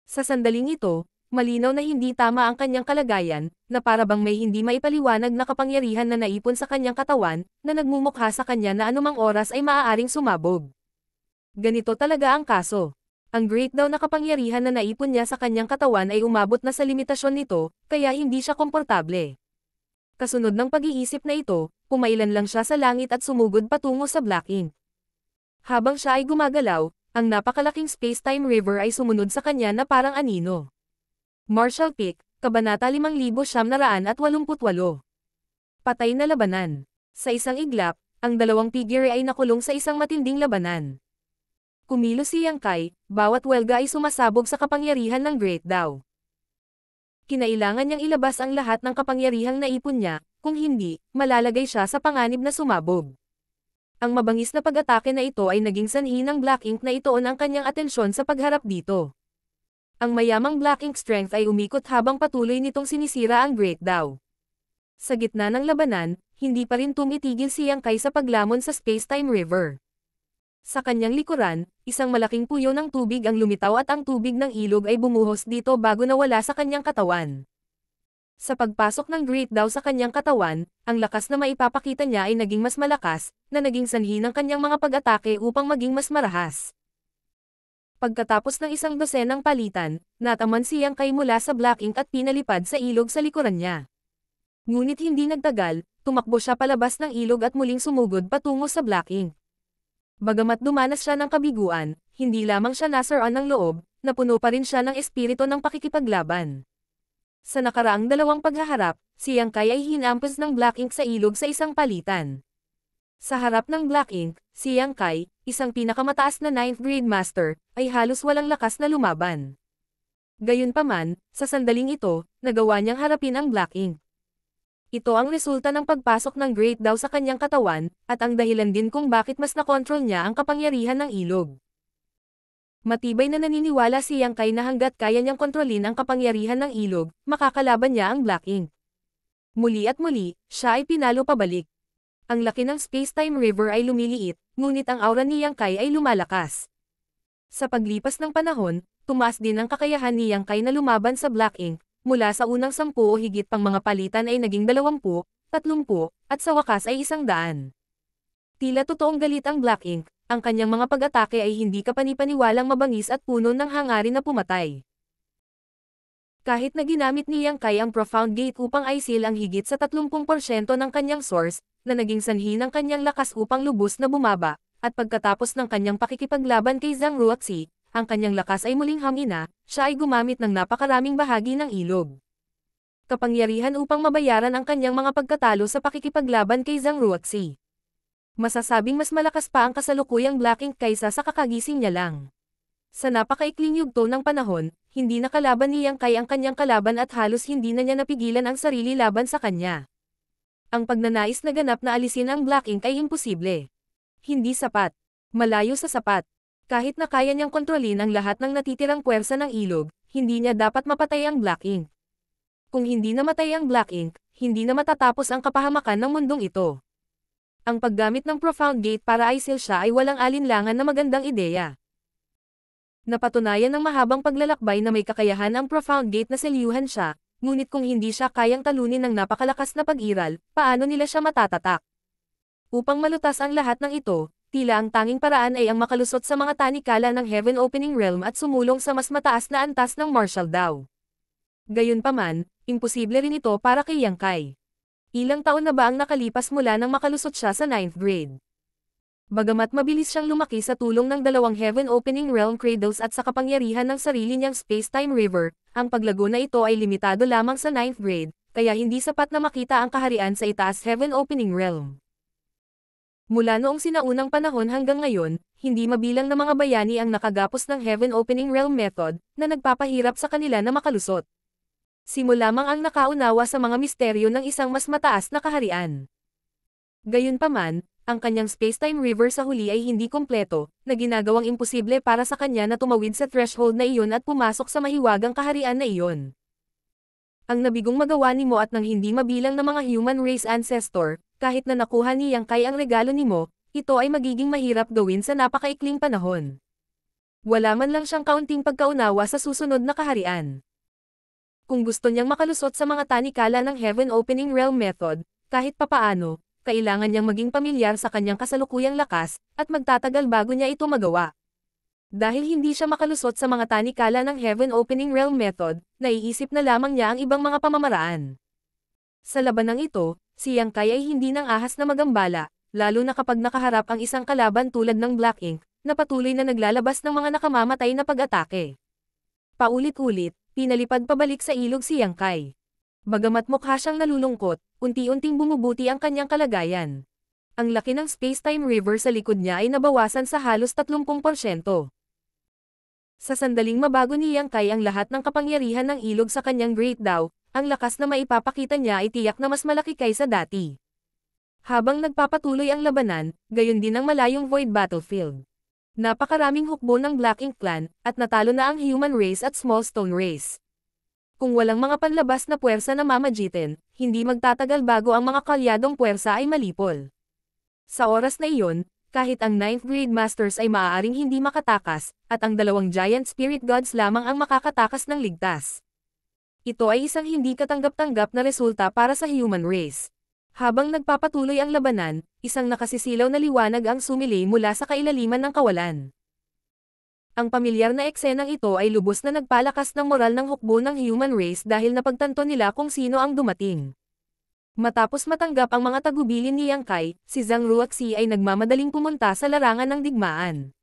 Speaker 1: Sa sandaling ito, malinaw na hindi tama ang kanyang kalagayan, na parabang may hindi maipaliwanag na kapangyarihan na naipon sa kanyang katawan, na nagmumukha sa kanya na anumang oras ay maaaring sumabog. Ganito talaga ang kaso. Ang great daw na kapangyarihan na naipon niya sa kanyang katawan ay umabot na sa limitasyon nito, kaya hindi siya komportable. Kasunod ng pag-iisip na ito, pumailan lang siya sa langit at sumugod patungo sa Black Ink. Habang siya ay gumagalaw, ang napakalaking space-time river ay sumunod sa kanya na parang anino. Marshall Peak, Kabanata 5988. Patay na labanan. Sa isang iglap, ang dalawang figure ay nakulong sa isang matinding labanan. Kumilos si Yang Kai, bawat welga ay sumasabog sa kapangyarihan ng Great Dao. Kinailangan niyang ilabas ang lahat ng kapangyarihang naipon niya, kung hindi, malalagay siya sa panganib na sumabog. Ang mabangis na pag-atake na ito ay naging sanhi ng Black Ink na itoon ang kanyang atensyon sa pagharap dito ang mayamang Black Ink Strength ay umikot habang patuloy nitong sinisira ang Great Dao. Sa gitna ng labanan, hindi pa rin tumitigil si Yang Kai sa paglamon sa Spacetime River. Sa kanyang likuran, isang malaking puyo ng tubig ang lumitaw at ang tubig ng ilog ay bumuhos dito bago nawala sa kanyang katawan. Sa pagpasok ng Great Dao sa kanyang katawan, ang lakas na maipapakita niya ay naging mas malakas, na naging sanhi ng kanyang mga pag-atake upang maging mas marahas. Pagkatapos ng isang dosenang palitan, nataman siyang kay mula sa Black Ink at pinalipad sa ilog sa likuran niya. Ngunit hindi nagtagal, tumakbo siya palabas ng ilog at muling sumugod patungo sa Black Ink. Bagamat dumanas siya ng kabiguan, hindi lamang siya nasaran ng loob, napuno pa rin siya ng espiritu ng pakikipaglaban. Sa nakaraang dalawang paghaharap, siyang Yang ay hinampas ng Black Ink sa ilog sa isang palitan. Sa harap ng Black Ink, si Yang Kai, isang pinakamataas na 9th grade master, ay halos walang lakas na lumaban. Gayunpaman, sa sandaling ito, nagawa niyang harapin ang Black Ink. Ito ang resulta ng pagpasok ng Great Daw sa kanyang katawan, at ang dahilan din kung bakit mas na-control niya ang kapangyarihan ng ilog. Matibay na naniniwala si Yang Kai na hanggat kaya niyang kontrolin ang kapangyarihan ng ilog, makakalaban niya ang Black Ink. Muli at muli, siya ay pinalo pabalik, ang laki ng space river ay lumiliit, ngunit ang aura ni Yang Kai ay lumalakas. Sa paglipas ng panahon, tumaas din ang kakayahan ni Yang Kai na lumaban sa Black Ink, mula sa unang sampu o higit pang mga palitan ay naging dalawampu, tatlumpu, at sa wakas ay isang daan. Tila totoong galit ang Black Ink, ang kanyang mga pag-atake ay hindi kapanipaniwalang mabangis at puno ng hangarin na pumatay. Kahit na ginamit niyang kay ang Profound Gate upang isil ang higit sa 30% ng kanyang source, na naging sanhi ng kanyang lakas upang lubos na bumaba, at pagkatapos ng kanyang pakikipaglaban kay Zhang Ruoxi, ang kanyang lakas ay muling hangina, siya ay gumamit ng napakaraming bahagi ng ilog. Kapangyarihan upang mabayaran ang kanyang mga pagkatalo sa pakikipaglaban kay Zhang Ruoxi. Masasabing mas malakas pa ang kasalukuyang Black Ink kaysa sa kakagising niya lang. Sa napakaikling yugto ng panahon, hindi nakalaban ni Yang Kai ang kanyang kalaban at halos hindi na niya napigilan ang sarili laban sa kanya. Ang pagnanais na ganap na alisin ang Black Ink ay imposible. Hindi sapat. Malayo sa sapat. Kahit na kaya niyang kontrolin ang lahat ng natitirang puwersa ng ilog, hindi niya dapat mapatay ang Black Ink. Kung hindi namatay ang Black Ink, hindi na matatapos ang kapahamakan ng mundong ito. Ang paggamit ng Profound Gate para isil siya ay walang alinlangan na magandang ideya. Napatunayan ng mahabang paglalakbay na may kakayahan ang profound gate na selyuhan siya, ngunit kung hindi siya kayang talunin ng napakalakas na pag-iral, paano nila siya matatatak? Upang malutas ang lahat ng ito, tila ang tanging paraan ay ang makalusot sa mga tanikala ng Heaven Opening Realm at sumulong sa mas mataas na antas ng Marshall Dao. Gayunpaman, imposible rin ito para kay Yang Kai. Ilang taon na ba ang nakalipas mula nang makalusot siya sa 9th grade? Bagamat mabilis siyang lumaki sa tulong ng dalawang Heaven Opening Realm Cradles at sa kapangyarihan ng sarili niyang Spacetime River, ang paglago na ito ay limitado lamang sa 9th grade, kaya hindi sapat na makita ang kaharian sa itaas Heaven Opening Realm. Mula noong sinaunang panahon hanggang ngayon, hindi mabilang na mga bayani ang nakagapos ng Heaven Opening Realm Method, na nagpapahirap sa kanila na makalusot. Simula mang ang nakaunawa sa mga misteryo ng isang mas mataas na kaharian. Gayunpaman, ang kanyang spacetime river sa huli ay hindi kompleto, na ginagawang imposible para sa kanya na tumawid sa threshold na iyon at pumasok sa mahiwagang kaharian na iyon. Ang nabigong magawa ni Mo at ng hindi mabilang na mga human race ancestor, kahit na nakuha ni Yang Kai ang regalo ni Mo, ito ay magiging mahirap gawin sa napakaikling panahon. Wala man lang siyang kaunting pagkaunawa sa susunod na kaharian. Kung gusto niyang makalusot sa mga tanikala ng Heaven Opening Realm Method, kahit papaano, kailangan niyang maging pamilyar sa kanyang kasalukuyang lakas, at magtatagal bago niya ito magawa. Dahil hindi siya makalusot sa mga tanikala ng Heaven Opening Realm Method, naiisip na lamang niya ang ibang mga pamamaraan. Sa labanang ito, si Yang Kai ay hindi ng ahas na magambala, lalo na kapag nakaharap ang isang kalaban tulad ng Black Ink, na patuloy na naglalabas ng mga nakamamatay na pag-atake. Paulit-ulit, pinalipad pabalik sa ilog si Yang Kai. Bagamat mukha siyang nalulungkot, unti-unting bumubuti ang kanyang kalagayan. Ang laki ng space-time river sa likod niya ay nabawasan sa halos 30%. Sa sandaling mabago ni Yang Kai ang lahat ng kapangyarihan ng ilog sa kanyang Great Dao, ang lakas na maipapakita niya ay tiyak na mas malaki kaysa dati. Habang nagpapatuloy ang labanan, gayon din ang malayong void battlefield. Napakaraming hukbo ng Black Ink Clan, at natalo na ang Human Race at Small Stone Race. Kung walang mga panlabas na puwersa na mamajitin, hindi magtatagal bago ang mga kalyadong puwersa ay malipol. Sa oras na iyon, kahit ang 9th grade masters ay maaaring hindi makatakas, at ang dalawang giant spirit gods lamang ang makakatakas ng ligtas. Ito ay isang hindi katanggap-tanggap na resulta para sa human race. Habang nagpapatuloy ang labanan, isang nakasisilaw na liwanag ang sumilay mula sa kailaliman ng kawalan. Ang pamilyar na eksenang ito ay lubos na nagpalakas ng moral ng hukbo ng human race dahil napagtanto nila kung sino ang dumating. Matapos matanggap ang mga tagubilin ni Yang Kai, si Zhang Ruaxi ay nagmamadaling pumunta sa larangan ng digmaan.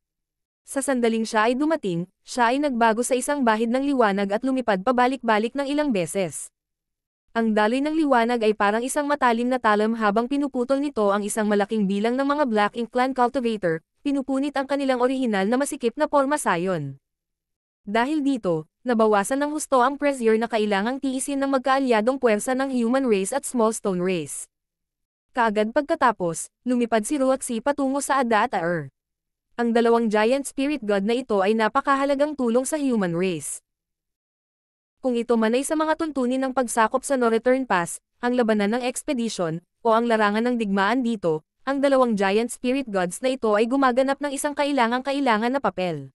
Speaker 1: Sa sandaling siya ay dumating, siya ay nagbago sa isang bahid ng liwanag at lumipad pabalik-balik ng ilang beses. Ang daloy ng liwanag ay parang isang matalim na talam habang pinuputol nito ang isang malaking bilang ng mga Black Ink Clan Cultivator, pinupunit ang kanilang orihinal na masikip na porma sayon. Dahil dito, nabawasan ng husto ang pressure na kailangang tiisin ng magkaalyadong puwersa ng human race at small stone race. Kaagad pagkatapos, lumipad si Ruaxi patungo sa Ada at Aer. Ang dalawang giant spirit god na ito ay napakahalagang tulong sa human race kung ito man ay sa mga tuntunin ng pagsakop sa no-return pass, ang labanan ng expedition, o ang larangan ng digmaan dito, ang dalawang giant spirit gods na ito ay gumaganap ng isang kailangang-kailangan na papel.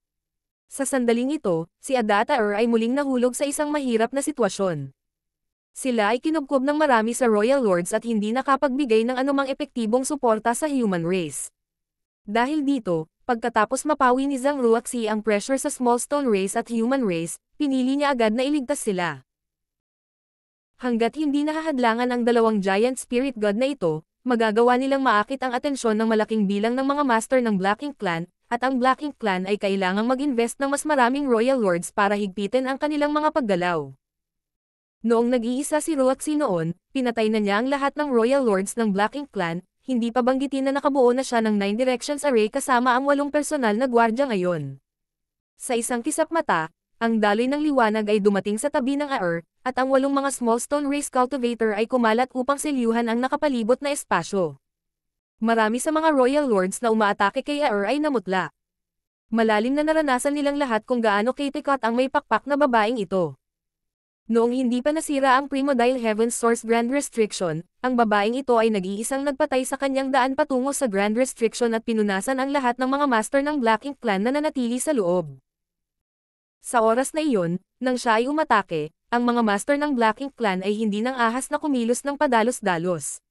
Speaker 1: Sa sandaling ito, si Adata Adataer ay muling nahulog sa isang mahirap na sitwasyon. Sila ay kinubkob ng marami sa Royal Lords at hindi nakapagbigay ng anumang epektibong suporta sa human race. Dahil dito, Pagkatapos mapawi ni Zhang Ruoxi ang pressure sa small stall race at human race, pinili niya agad na iligtas sila. Hanggat hindi nahahadlangan ang dalawang giant spirit god na ito, magagawa nilang maakit ang atensyon ng malaking bilang ng mga master ng Black Ink Clan, at ang Black Ink Clan ay kailangang mag-invest ng mas maraming Royal Lords para higpitin ang kanilang mga paggalaw. Noong nag-iisa si Ruoxi noon, pinatay na niya ang lahat ng Royal Lords ng Black Ink Clan, hindi pa banggitin na nakabuo na siya ng 9 Directions Array kasama ang walong personal na gwardya ngayon. Sa isang kisap mata, ang daloy ng liwanag ay dumating sa tabi ng Aur, at ang walong mga small stone race cultivator ay kumalat upang silyuhan ang nakapalibot na espasyo. Marami sa mga royal lords na umaatake kay Aur ay namutla. Malalim na naranasan nilang lahat kung gaano kitikot ang may pakpak na babaeng ito. Noong hindi pa nasira ang Primodile Heaven Source Grand Restriction, ang babaeng ito ay nag-iisang nagpatay sa kanyang daan patungo sa Grand Restriction at pinunasan ang lahat ng mga master ng Black Ink Clan na nanatili sa loob. Sa oras na iyon, nang siya ay umatake, ang mga master ng Black Ink Clan ay hindi nang ahas na kumilos ng padalos-dalos.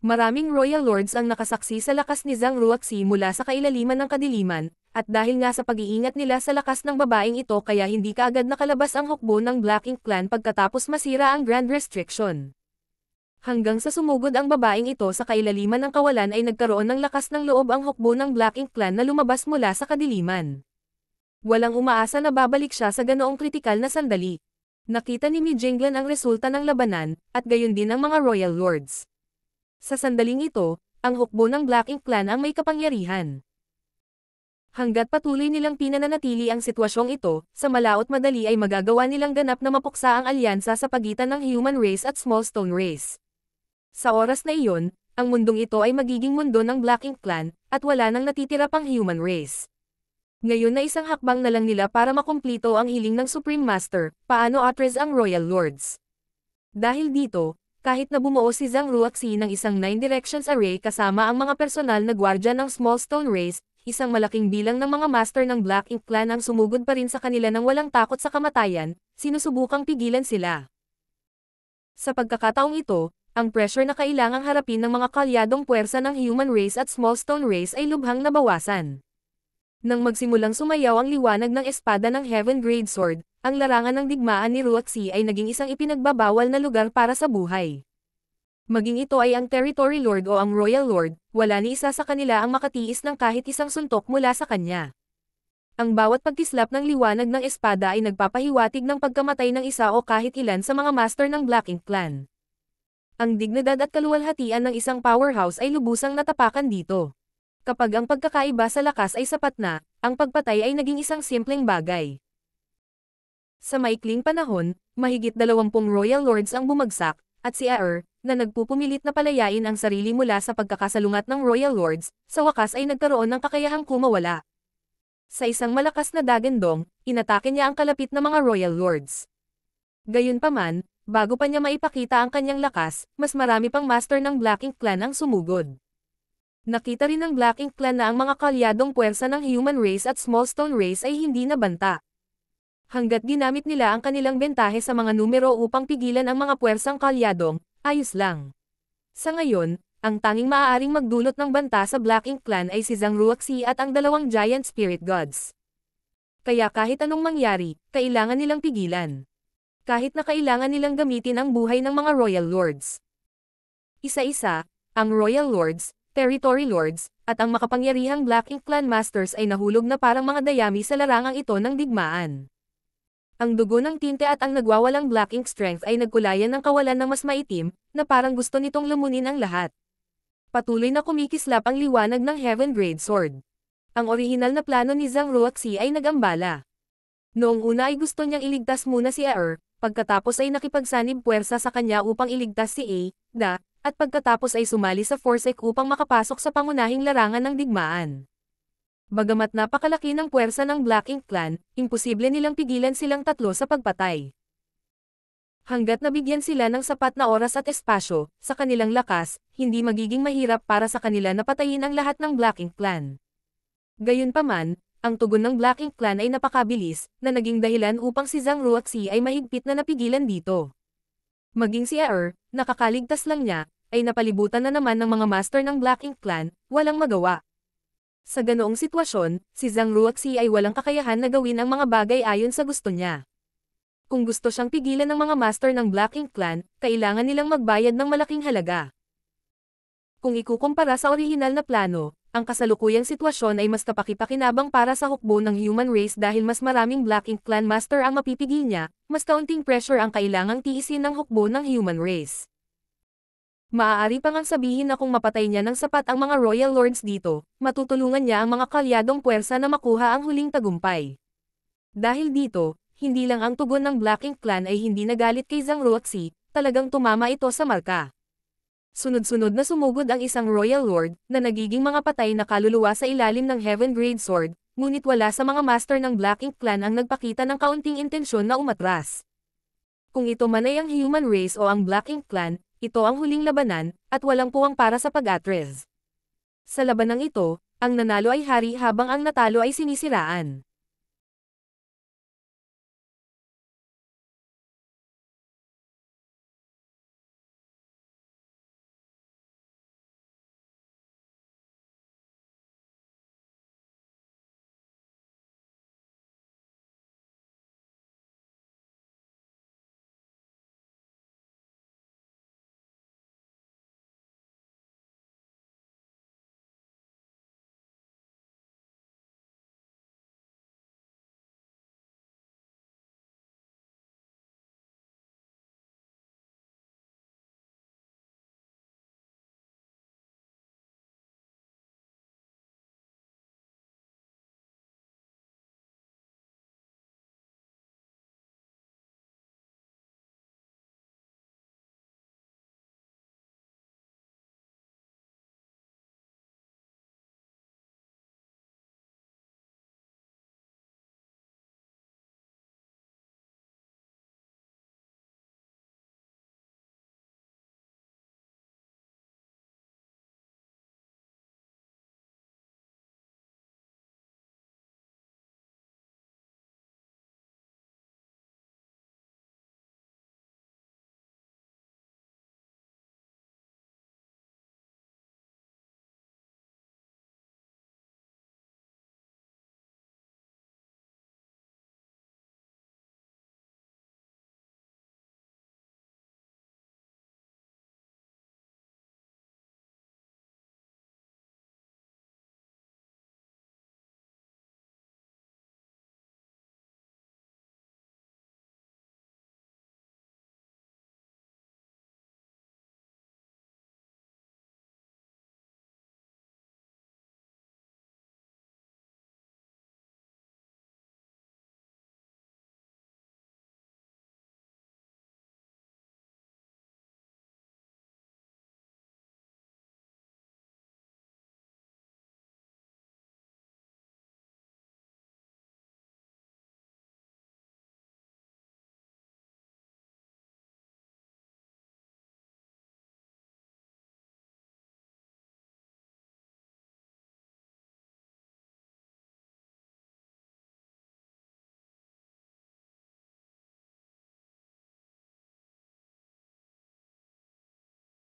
Speaker 1: Maraming Royal Lords ang nakasaksi sa lakas ni Zhang Ruaxi mula sa kailaliman ng kadiliman, at dahil nga sa pag-iingat nila sa lakas ng babaeng ito kaya hindi kaagad nakalabas ang hukbo ng Black Ink Clan pagkatapos masira ang Grand Restriction. Hanggang sa sumugod ang babaeng ito sa kailaliman ng kawalan ay nagkaroon ng lakas ng loob ang hukbo ng Black Ink Clan na lumabas mula sa kadiliman. Walang umaasa na babalik siya sa ganoong kritikal na sandali. Nakita ni Mijinglan ang resulta ng labanan, at gayon din ang mga Royal Lords. Sa sandaling ito, ang hukbo ng Black Ink Clan ang may kapangyarihan. Hanggat patuloy nilang pinananatili ang sitwasyong ito, sa malaot madali ay magagawa nilang ganap na mapuksa ang alyansa sa pagitan ng human race at small stone race. Sa oras na iyon, ang mundong ito ay magiging mundo ng Black Ink Clan, at wala nang natitira pang human race. Ngayon na isang hakbang na lang nila para makumplito ang hiling ng Supreme Master, paano atres ang Royal Lords. Dahil dito, kahit na bumuo si Zhang Ruaxi ng isang Nine Directions Array kasama ang mga personal na gwardya ng Small Stone Race, isang malaking bilang ng mga master ng Black Ink Clan ang sumugod pa rin sa kanila ng walang takot sa kamatayan, sinusubukang pigilan sila. Sa pagkakataong ito, ang pressure na kailangang harapin ng mga kalyadong puwersa ng human race at small stone race ay lubhang nabawasan. Nang magsimulang sumayaw ang liwanag ng espada ng Heaven Grade Sword, ang larangan ng digmaan ni Ruoxi ay naging isang ipinagbabawal na lugar para sa buhay. Maging ito ay ang Territory Lord o ang Royal Lord, wala ni isa sa kanila ang makatiis ng kahit isang suntok mula sa kanya. Ang bawat pagkislap ng liwanag ng espada ay nagpapahiwatig ng pagkamatay ng isa o kahit ilan sa mga master ng Black Ink Clan. Ang dignidad at kaluwalhatian ng isang powerhouse ay lubusang natapakan dito. Kapag ang pagkakaiba sa lakas ay sapat na, ang pagpatay ay naging isang simpleng bagay. Sa maikling panahon, mahigit dalawampung Royal Lords ang bumagsak, at si Aer, na nagpupumilit na palayain ang sarili mula sa pagkakasalungat ng Royal Lords, sa wakas ay nagkaroon ng kakayahang kumawala. Sa isang malakas na dagendong, inatake niya ang kalapit na mga Royal Lords. Gayunpaman, bago pa niya maipakita ang kanyang lakas, mas marami pang master ng Black Ink Clan ang sumugod. Nakita rin ng Black Ink Clan na ang mga kalyadong puwersa ng human race at small stone race ay hindi nabanta hanggat ginamit nila ang kanilang bentahe sa mga numero upang pigilan ang mga puwersang kalyadong, Ayos lang. Sa ngayon, ang tanging maaaring magdulot ng banta sa Black Ink Clan ay si Zhang Ruoxi at ang dalawang Giant Spirit Gods. Kaya kahit anong mangyari, kailangan nilang pigilan. Kahit na kailangan nilang gamitin ang buhay ng mga Royal Lords. Isa-isa, ang Royal Lords, Territory Lords, at ang makapangyarihang Black Ink Clan Masters ay nahulog na parang mga dayami sa larangang ito ng digmaan. Ang dugo ng tinte at ang nagwawalang black ink strength ay nagkulayan ng kawalan ng mas maitim, na parang gusto nitong lumunin ang lahat. Patuloy na kumikislap ang liwanag ng Heaven Grade Sword. Ang orihinal na plano ni Zhang Ruoxi ay nagambala. Noong una ay gusto niyang iligtas muna si Aer, pagkatapos ay nakipagsanib puwersa sa kanya upang iligtas si A, Da, at pagkatapos ay sumali sa Forsake upang makapasok sa pangunahing larangan ng digmaan. Bagamat napakalaki ng puwersa ng Black Ink Clan, imposible nilang pigilan silang tatlo sa pagpatay. Hanggat nabigyan sila ng sapat na oras at espasyo, sa kanilang lakas, hindi magiging mahirap para sa kanila na patayin ang lahat ng Black Ink Clan. Gayunpaman, ang tugon ng Black Ink Clan ay napakabilis, na naging dahilan upang si Zhang Ruoxi ay mahigpit na napigilan dito. Maging si Er, nakakaligtas lang niya, ay napalibutan na naman ng mga master ng Black Ink Clan, walang magawa. Sa ganoong sitwasyon, si Zhang Ruoxi ay walang kakayahan na gawin ang mga bagay ayon sa gusto niya. Kung gusto siyang pigilan ng mga master ng Black Ink Clan, kailangan nilang magbayad ng malaking halaga. Kung ikukumpara sa orihinal na plano, ang kasalukuyang sitwasyon ay mas kapakipakinabang para sa hukbo ng human race dahil mas maraming Black Ink Clan Master ang mapipigil niya, mas kaunting pressure ang kailangang tiisin ng hukbo ng human race. Maaari pa ngang sabihin na kung mapatay niya ng sapat ang mga Royal Lords dito, matutulungan niya ang mga kalyadong puwersa na makuha ang huling tagumpay. Dahil dito, hindi lang ang tugon ng Black Ink Clan ay hindi nagalit kay Zhang Ruoxi, talagang tumama ito sa marka. Sunod-sunod na sumugod ang isang Royal Lord na nagiging mga patay na kaluluwa sa ilalim ng Heaven Grade Sword, ngunit wala sa mga master ng Black Ink Clan ang nagpakita ng kaunting intensyon na umatras. Kung ito man ay ang human race o ang Black Ink Clan, ito ang huling labanan, at walang puwang para sa pag-atres. Sa labanang ito, ang nanalo ay hari habang ang natalo ay sinisiraan.